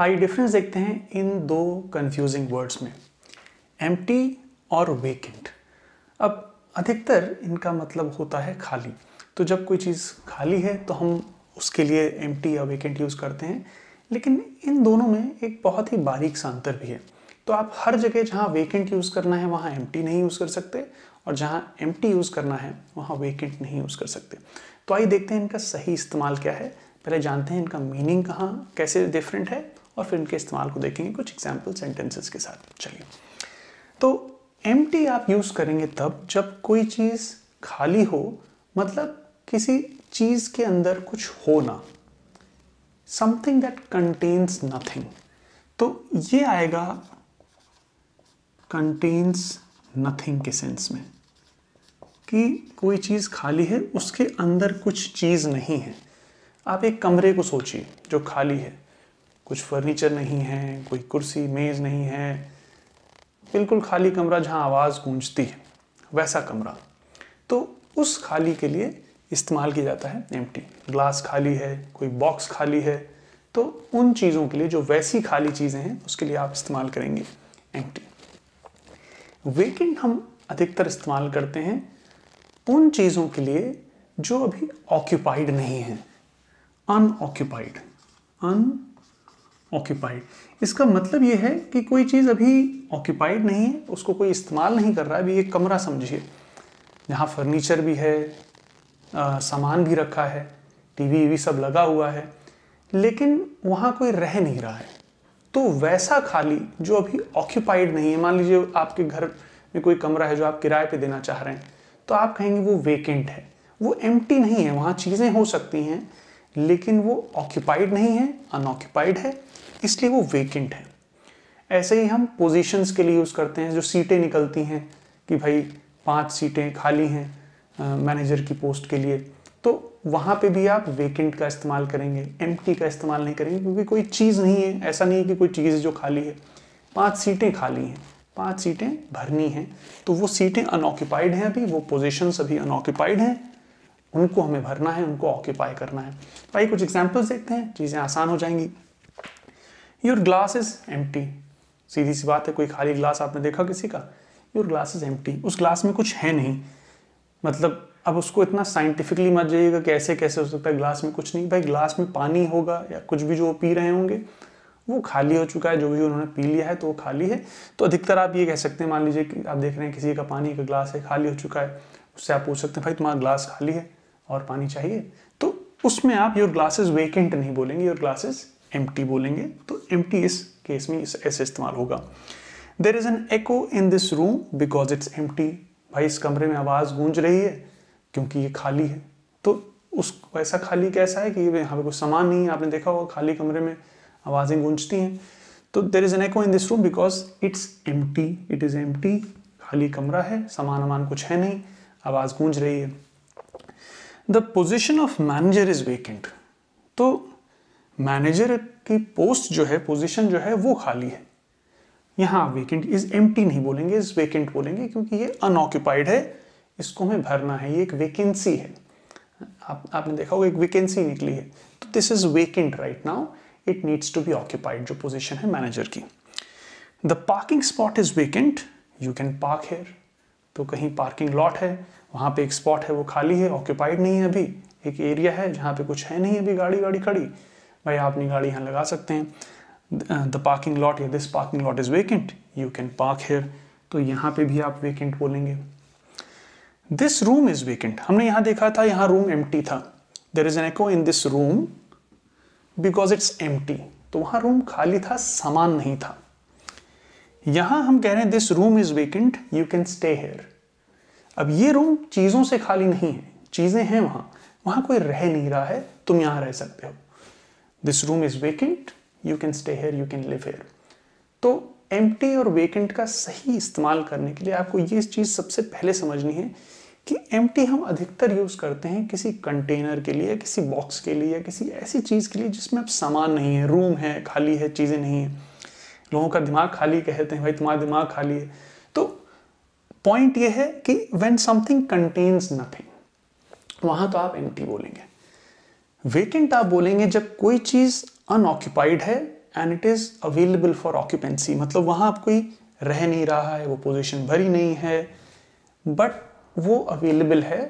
आइए डिफरेंस देखते हैं इन दो कंफ्यूजिंग वर्ड्स में एम्प्टी और वेकेंट अब अधिकतर इनका मतलब होता है खाली तो जब कोई चीज़ खाली है तो हम उसके लिए एम्प्टी या वेकेंट यूज़ करते हैं लेकिन इन दोनों में एक बहुत ही बारीक सा अंतर भी है तो आप हर जगह जहाँ वेकेंट यूज़ करना है वहाँ एम्प्टी नहीं यूज़ कर सकते और जहाँ एम्प्टी यूज़ करना है वहाँ वेकेंट नहीं यूज़ कर सकते तो आइए देखते हैं इनका सही इस्तेमाल क्या है पहले जानते हैं इनका मीनिंग कहाँ कैसे डिफरेंट है और फिर इनके इस्तेमाल को देखेंगे कुछ एग्जाम्पल सेंटेंसेस के साथ चलिए तो एम आप यूज़ करेंगे तब जब कोई चीज़ खाली हो मतलब किसी चीज़ के अंदर कुछ हो ना समथिंग दैट कंटेन्स नथिंग तो ये आएगा कंटेन्स नथिंग के सेंस में कि कोई चीज़ खाली है उसके अंदर कुछ चीज़ नहीं है आप एक कमरे को सोचिए जो खाली है कुछ फर्नीचर नहीं है कोई कुर्सी मेज़ नहीं है बिल्कुल खाली कमरा जहां आवाज़ गूंजती है वैसा कमरा तो उस खाली के लिए इस्तेमाल किया जाता है एम्प्टी ग्लास खाली है कोई बॉक्स खाली है तो उन चीज़ों के लिए जो वैसी खाली चीज़ें हैं उसके लिए आप इस्तेमाल करेंगे एम्प्टी वेकेंट हम अधिकतर इस्तेमाल करते हैं उन चीज़ों के लिए जो अभी ऑक्यूपाइड नहीं है अनऑक्यूपाइड अन ऑक्यूपाइड इसका मतलब ये है कि कोई चीज़ अभी ऑक्यूपाइड नहीं है उसको कोई इस्तेमाल नहीं कर रहा है अभी ये कमरा समझिए जहाँ फर्नीचर भी है आ, सामान भी रखा है टीवी वी सब लगा हुआ है लेकिन वहाँ कोई रह नहीं रहा है तो वैसा खाली जो अभी ऑक्यूपाइड नहीं है मान लीजिए आपके घर में कोई कमरा है जो आप किराए पे देना चाह रहे हैं तो आप कहेंगे वो वेकेंट है वो एम्प्टी नहीं है वहाँ चीज़ें हो सकती हैं लेकिन वो ऑक्यूपाइड नहीं है अनऑक्यूपाइड है इसलिए वो वेकेंट है ऐसे ही हम पोजीशंस के लिए यूज़ करते हैं जो सीटें निकलती हैं कि भाई पांच सीटें खाली हैं मैनेजर की पोस्ट के लिए तो वहाँ पे भी आप वेकेंट का इस्तेमाल करेंगे एम का इस्तेमाल नहीं करेंगे क्योंकि कोई चीज़ नहीं है ऐसा नहीं है कि कोई चीज़ जो खाली है पाँच सीटें खाली हैं पाँच सीटें भरनी हैं तो वो सीटें अनऑक्यूपाइड हैं अभी वो पोजिशन अभी अनऑक्यूपाइड हैं उनको हमें भरना है उनको ऑक्यूपाई करना है भाई कुछ एग्जाम्पल्स देखते हैं चीज़ें आसान हो जाएंगी योर ग्लास इज एम सीधी सी बात है कोई खाली ग्लास आपने देखा किसी का योर ग्लास इज एम उस ग्लास में कुछ है नहीं मतलब अब उसको इतना साइंटिफिकली मत जाइएगा कि ऐसे कैसे हो सकता है ग्लास में कुछ नहीं भाई ग्लास में पानी होगा या कुछ भी जो पी रहे होंगे वो खाली हो चुका है जो भी उन्होंने पी लिया है तो वो खाली है तो अधिकतर आप ये कह सकते हैं मान लीजिए कि आप देख रहे हैं किसी का पानी का ग्लास है खाली हो चुका है उससे आप पूछ सकते हैं भाई तुम्हारा ग्लास खाली है और पानी चाहिए तो उसमें आप योर ग्लासेस वेकेंट नहीं बोलेंगे योर ग्लासेस एम बोलेंगे तो एम इस केस में इस ऐसे इस्तेमाल होगा there is an echo in this room because it's एम भाई इस कमरे में आवाज़ गूंज रही है क्योंकि ये खाली है तो उस वैसा खाली कैसा है कि यहाँ पे कुछ सामान नहीं है आपने देखा होगा खाली कमरे में आवाज़ें गूंजती हैं तो there is an echo in this room because it's um it is um खाली कमरा है सामान वामान कुछ है नहीं आवाज़ गूंज रही है the position of manager is vacant तो मैनेजर की पोस्ट जो है पोजिशन जो है वो खाली है यहाँ आप वेकेंट इज एम नहीं बोलेंगे इज वेकेंट बोलेंगे क्योंकि ये अनऑक्यूपाइड है इसको हमें भरना है ये एक वेकेंसी है आप आपने देखा होगा एक वेकेंसी निकली है तो this is vacant right now it needs to be occupied जो पोजिशन है मैनेजर की the parking spot is vacant you can park here तो कहीं पार्किंग लॉट है वहाँ पे एक स्पॉट है वो खाली है ऑक्यूपाइड नहीं है अभी एक एरिया है जहाँ पे कुछ है नहीं अभी गाड़ी गाड़ी खड़ी भाई आप अपनी गाड़ी यहाँ लगा सकते हैं द पार्किंग लॉट या this parking lot is vacant you can park here तो यहाँ पे भी आप वेकेंट बोलेंगे दिस रूम इज़ वेकेंट हमने यहाँ देखा था यहाँ रूम एम था there is an echo in this room because it's एम तो वहाँ रूम खाली था सामान नहीं था यहां हम कह रहे हैं this room is vacant you can stay here अब ये रूम चीज़ों से खाली नहीं है चीज़ें हैं वहां वहां कोई रह नहीं रहा है तुम यहां रह सकते हो this room is vacant you can stay here you can live here तो एम और वेकेंट का सही इस्तेमाल करने के लिए आपको ये चीज़ सबसे पहले समझनी है कि एम हम अधिकतर यूज़ करते हैं किसी कंटेनर के लिए किसी बॉक्स के लिए किसी ऐसी चीज़ के लिए जिसमें अब सामान नहीं है रूम है खाली है चीज़ें नहीं है लोगों का दिमाग खाली कहते हैं भाई तुम्हारा दिमाग खाली है तो पॉइंट ये है कि वेन समथिंग कंटेन्स नथिंग वहां तो आप एम बोलेंगे वेकेंट आप बोलेंगे जब कोई चीज अनऑक्यूपाइड है and it is available for occupancy मतलब वहां आप कोई रह नहीं रहा है वो पोजिशन भरी नहीं है बट वो अवेलेबल है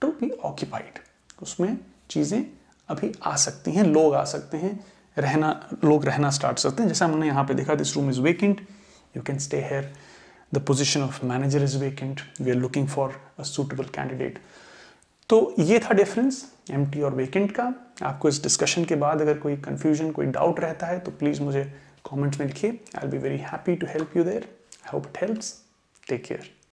टू बी ऑक्यूपाइड उसमें चीज़ें अभी आ सकती हैं लोग आ सकते हैं रहना लोग रहना स्टार्ट करते हैं जैसा हमने यहाँ पे देखा this room is vacant you can stay here the position of manager is vacant we are looking for a suitable candidate तो ये था डिफरेंस एम और वेकेंट का आपको इस डिस्कशन के बाद अगर कोई कन्फ्यूजन कोई डाउट रहता है तो प्लीज़ मुझे कॉमेंट्स में लिखिए I'll be very happy to help you there I hope it helps take care